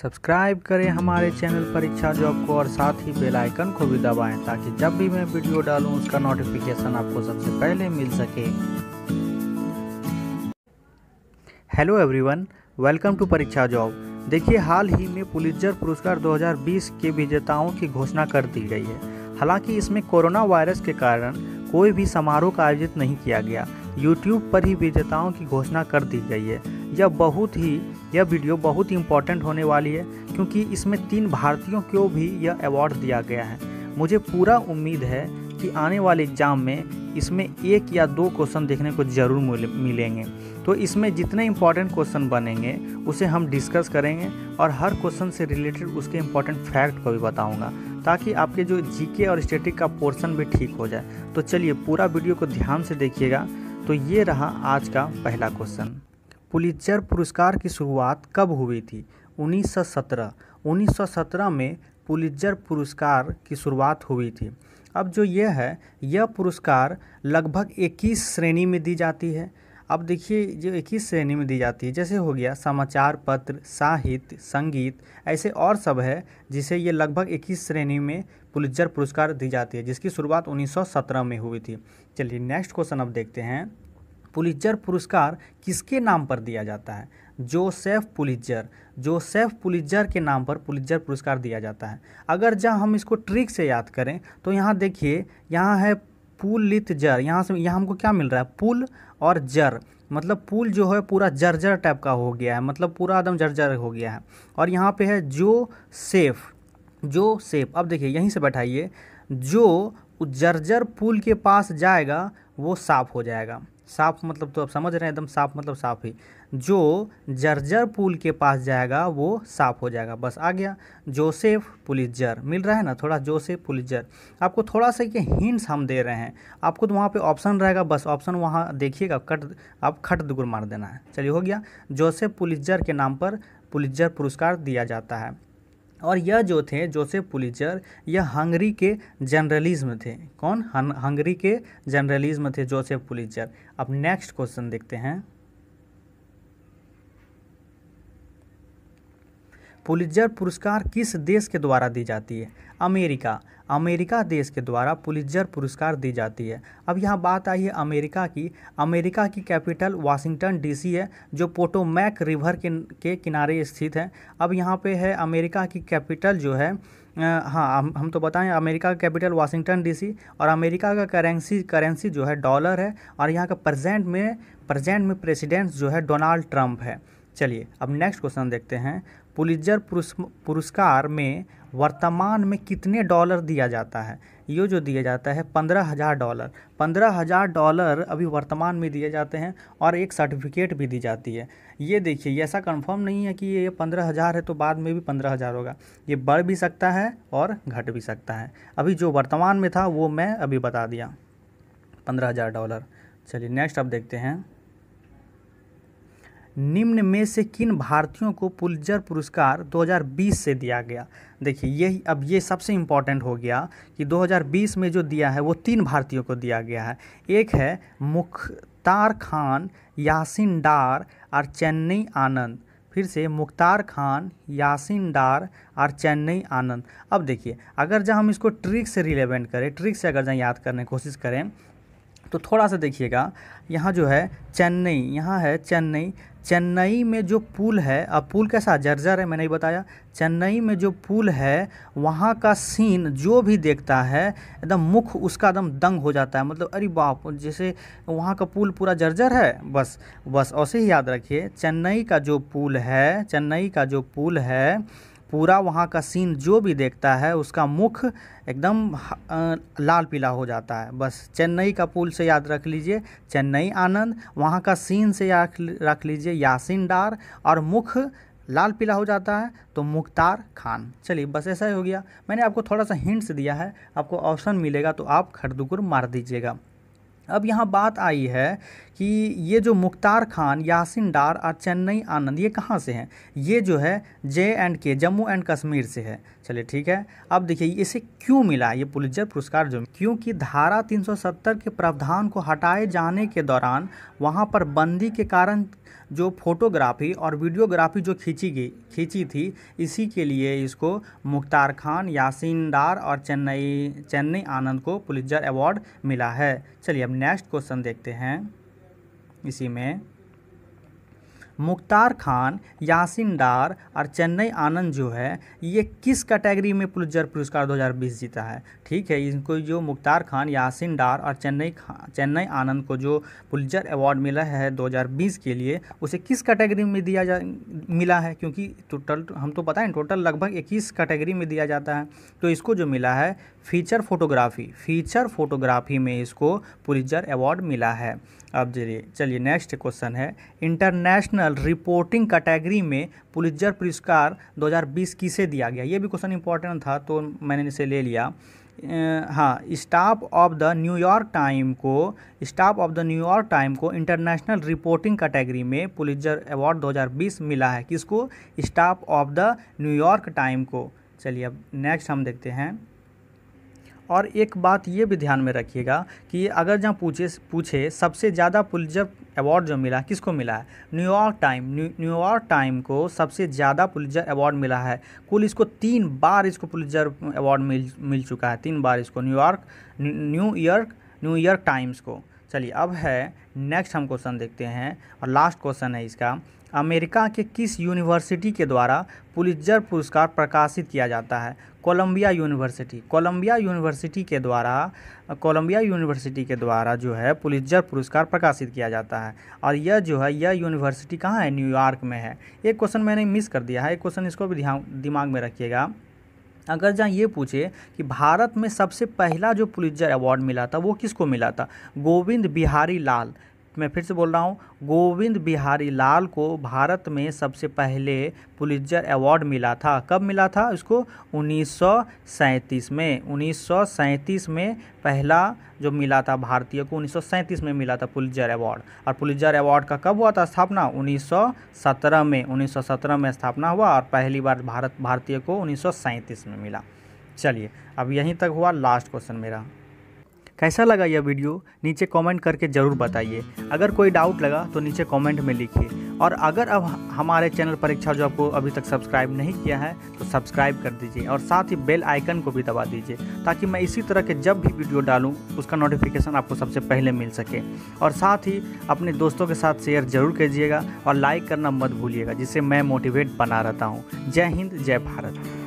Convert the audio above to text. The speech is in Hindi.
सब्सक्राइब करें हमारे चैनल परीक्षा जॉब को और साथ ही बेल आइकन को भी दबाएं ताकि जब भी मैं वीडियो डालूं उसका नोटिफिकेशन आपको सबसे पहले मिल सके hello everyone welcome to Pariksha job देखिए हाल ही में पुलिसजर पुरस्कार 2020 के विजेताओं की घोषणा कर दी गई है हालांकि इसमें कोरोना वायरस के कारण कोई भी समारोह का आयोजित नहीं किया गया यूट्यूब पर ही विजेताओं की घोषणा कर दी गई है यह बहुत ही यह वीडियो बहुत ही इंपॉर्टेंट होने वाली है क्योंकि इसमें तीन भारतीयों को भी यह अवार्ड दिया गया है मुझे पूरा उम्मीद है कि आने वाले एग्ज़ाम में इसमें एक या दो क्वेश्चन देखने को ज़रूर मिलेंगे तो इसमें जितने इम्पॉर्टेंट क्वेश्चन बनेंगे उसे हम डिस्कस करेंगे और हर क्वेश्चन से रिलेटेड उसके इम्पॉर्टेंट फैक्ट को भी बताऊंगा ताकि आपके जो जीके और स्टेटिक का पोर्शन भी ठीक हो जाए तो चलिए पूरा वीडियो को ध्यान से देखिएगा तो ये रहा आज का पहला क्वेश्चन पुलित्जर पुरस्कार की शुरुआत कब हुई थी 1917 1917 में पुलित्जर पुरस्कार की शुरुआत हुई थी अब जो यह है यह पुरस्कार लगभग 21 श्रेणी में दी जाती है अब देखिए जो इक्कीस श्रेणी में दी जाती है जैसे हो गया समाचार पत्र साहित्य संगीत ऐसे और सब है जिसे ये लगभग इक्कीस श्रेणी में पुलित्जर पुरस्कार दी जाती है जिसकी शुरुआत 1917 में हुई थी चलिए नेक्स्ट क्वेश्चन अब देखते हैं पुलिजर पुरस्कार किसके नाम पर दिया जाता है जोसेफ पुलिजर जोसेफ पुलिजर के नाम पर पुलिजर पुरस्कार दिया जाता है अगर जहाँ हम इसको ट्रिक से याद करें तो यहाँ देखिए यहाँ है पुल लित जर यहाँ से यहाँ हमको क्या मिल रहा है पुल और जर मतलब पुल जो है पूरा जर्जर टाइप का हो गया है मतलब पूरा एकदम जर्जर हो गया है और यहाँ पे है जो सेफ जो सेफ अब देखिए यहीं से बैठाइए जो जर्जर पुल के पास जाएगा वो साफ हो जाएगा साफ मतलब तो आप समझ रहे हैं एकदम साफ मतलब साफ ही जो जर्जर पुल के पास जाएगा वो साफ हो जाएगा बस आ गया जोसेफ पुलिस जर मिल रहा है ना थोड़ा जोसेफ पुलिस जर आपको थोड़ा सा ये हिंट्स हम दे रहे हैं आपको तो वहाँ पे ऑप्शन रहेगा बस ऑप्शन वहाँ देखिएगा कट आप खट दुगुर मार देना है चलिए हो गया जोसेफ पुलिस जर के नाम पर पुलिस जर पुरस्कार दिया जाता है और यह जो थे जोसेफ पुलिचर यह हंगरी के जर्नलिज्म थे कौन हंगरी के जर्नलिज्म थे जोसेफ पुलिचर अब नेक्स्ट क्वेश्चन देखते हैं पुलिजर पुरस्कार किस देश के द्वारा दी जाती है अमेरिका अमेरिका देश के द्वारा पुलिजर पुरस्कार दी जाती है अब यहाँ बात आई है अमेरिका की अमेरिका की कैपिटल वाशिंगटन डीसी है जो पोटोमैक रिवर के, के किनारे स्थित है अब यहाँ पे है अमेरिका की कैपिटल जो है हाँ हम हम तो बताएं अमेरिका का कैपिटल वाशिंगटन डीसी और अमेरिका का करेंसी करेंसी जो है डॉलर है और यहाँ का प्रजेंट में प्रजेंट में प्रेसिडेंट जो है डोनाल्ड ट्रंप है चलिए अब नेक्स्ट क्वेश्चन देखते हैं पुलिजर पुरस्कार में वर्तमान में कितने डॉलर दिया जाता है ये जो दिया जाता है पंद्रह हज़ार डॉलर पंद्रह हज़ार डॉलर अभी वर्तमान में दिए जाते हैं और एक सर्टिफिकेट भी दी जाती है ये देखिए ऐसा कंफर्म नहीं है कि ये पंद्रह हज़ार है तो बाद में भी पंद्रह हज़ार होगा ये बढ़ भी सकता है और घट भी सकता है अभी जो वर्तमान में था वो मैं अभी बता दिया पंद्रह हज़ार डॉलर चलिए नेक्स्ट अब देखते हैं निम्न में से किन भारतीयों को पुलजर पुरस्कार 2020 से दिया गया देखिए यही अब ये सबसे इम्पॉर्टेंट हो गया कि 2020 में जो दिया है वो तीन भारतीयों को दिया गया है एक है मुख्तार खान यासिन डार और चेन्नई आनंद फिर से मुख्तार खान यासिन डार और चेन्नई आनंद अब देखिए अगर जहाँ हम इसको ट्रिक से रिलेवेंट करें ट्रिक से अगर जहाँ याद करने की कोशिश करें तो थोड़ा सा देखिएगा यहाँ जो है चेन्नई यहाँ है चेन्नई चेन्नई में जो पुल है अब पुल कैसा जर्जर है मैंने ही बताया चेन्नई में जो पुल है वहाँ का सीन जो भी देखता है एकदम मुख उसका एकदम दंग हो जाता है मतलब अरे बाप जैसे वहाँ का पुल पूरा जर्जर है बस बस ऐसे ही याद रखिए चेन्नई का जो पुल है चेन्नई का जो पुल है पूरा वहाँ का सीन जो भी देखता है उसका मुख एकदम लाल पीला हो जाता है बस चेन्नई का पुल से याद रख लीजिए चेन्नई आनंद वहाँ का सीन से याद रख लीजिए यासिन डार और मुख लाल पीला हो जाता है तो मुख्तार खान चलिए बस ऐसा ही हो गया मैंने आपको थोड़ा सा हिंट्स दिया है आपको ऑप्शन मिलेगा तो आप खरदुकुर मार दीजिएगा अब यहाँ बात आई है कि ये जो मुख्तार खान यासिन डार और चेन्नई आनंद ये कहाँ से हैं ये जो है जे एंड के जम्मू एंड कश्मीर से है चलिए ठीक है अब देखिए इसे क्यों मिला ये पुलिसजर पुरस्कार जो क्योंकि धारा 370 के प्रावधान को हटाए जाने के दौरान वहाँ पर बंदी के कारण जो फोटोग्राफी और वीडियोग्राफी जो खींची गई खींची थी इसी के लिए इसको मुख्तार खान यासिन डार और चेन्नई चेन्नई आनंद को पुलिसजर अवार्ड मिला है चलिए अब नेक्स्ट क्वेश्चन देखते हैं इसी में मुख्तार खान यासिन डार और चेन्नई आनंद जो है ये किस कैटेगरी में पुलजर पुरस्कार 2020 जीता है ठीक है इनको जो मुख्तार खान यासिन डार और चेन्नई चेन्नई आनंद को जो पुलजर अवार्ड मिला है 2020 के लिए उसे किस कैटेगरी में दिया जा मिला है क्योंकि टोटल हम तो पता है टोटल लगभग इक्कीस कैटेगरी में दिया जाता है तो इसको जो मिला है फीचर फोटोग्राफी फीचर फोटोग्राफी में इसको पुलिजर अवार्ड मिला है अब जरिए चलिए नेक्स्ट क्वेश्चन है इंटरनेशनल रिपोर्टिंग कैटेगरी में पुलिजर पुरस्कार 2020 किसे दिया गया ये भी क्वेश्चन इंपॉर्टेंट था तो मैंने इसे ले लिया हाँ staff of the New York time को staff of the New York time को इंटरनेशनल रिपोर्टिंग कैटेगरी में पुलिजर अवार्ड 2020 मिला है किसको staff of the New York time को चलिए अब नेक्स्ट हम देखते हैं और एक बात ये भी ध्यान में रखिएगा कि अगर जहाँ पूछे पूछे सबसे ज़्यादा पुलजर अवार्ड जो मिला किसको मिला है न्यूयॉर्क टाइम न्यूयॉर्क टाइम को सबसे ज़्यादा पुलजर अवार्ड मिला है कुल इसको तीन बार इसको पुलजर अवार्ड मिल मिल चुका है तीन बार इसको न्यूयॉर्क न्यूयॉर्क न्यूयॉर्क टाइम्स को चलिए अब है नेक्स्ट हम क्वेश्चन देखते हैं और लास्ट क्वेश्चन है इसका अमेरिका के किस यूनिवर्सिटी के द्वारा पुलिजर पुरस्कार प्रकाशित किया जाता है कोलंबिया यूनिवर्सिटी कोलंबिया यूनिवर्सिटी के द्वारा कोलंबिया यूनिवर्सिटी के द्वारा जो है पुलिजर पुरस्कार प्रकाशित किया जाता है और यह जो है यह यूनिवर्सिटी कहाँ है न्यूयॉर्क में है एक क्वेश्चन मैंने मिस कर दिया है एक क्वेश्चन इसको भी दिमाग में रखिएगा अगर जहाँ ये पूछे कि भारत में सबसे पहला जो पुलिजर अवार्ड मिला था वो किसको मिला था गोविंद बिहारी लाल मैं फिर से बोल रहा हूँ गोविंद बिहारी लाल को भारत में सबसे पहले पुलिजर अवार्ड मिला था कब मिला था इसको उन्नीस में उन्नीस में पहला जो मिला था भारतीय को उन्नीस में मिला था पुलिजर अवार्ड और पुलिजर अवार्ड का कब हुआ था स्थापना 1917 में 1917 में स्थापना हुआ और पहली बार भारत भारतीय को उन्नीस में मिला चलिए अब यहीं तक हुआ लास्ट क्वेश्चन मेरा कैसा लगा यह वीडियो नीचे कमेंट करके ज़रूर बताइए अगर कोई डाउट लगा तो नीचे कमेंट में लिखिए और अगर अब हमारे चैनल परीक्षा जो आपको अभी तक सब्सक्राइब नहीं किया है तो सब्सक्राइब कर दीजिए और साथ ही बेल आइकन को भी दबा दीजिए ताकि मैं इसी तरह के जब भी वीडियो डालूँ उसका नोटिफिकेशन आपको सबसे पहले मिल सके और साथ ही अपने दोस्तों के साथ शेयर जरूर कीजिएगा और लाइक करना मत भूलिएगा जिससे मैं मोटिवेट बना रहता हूँ जय हिंद जय भारत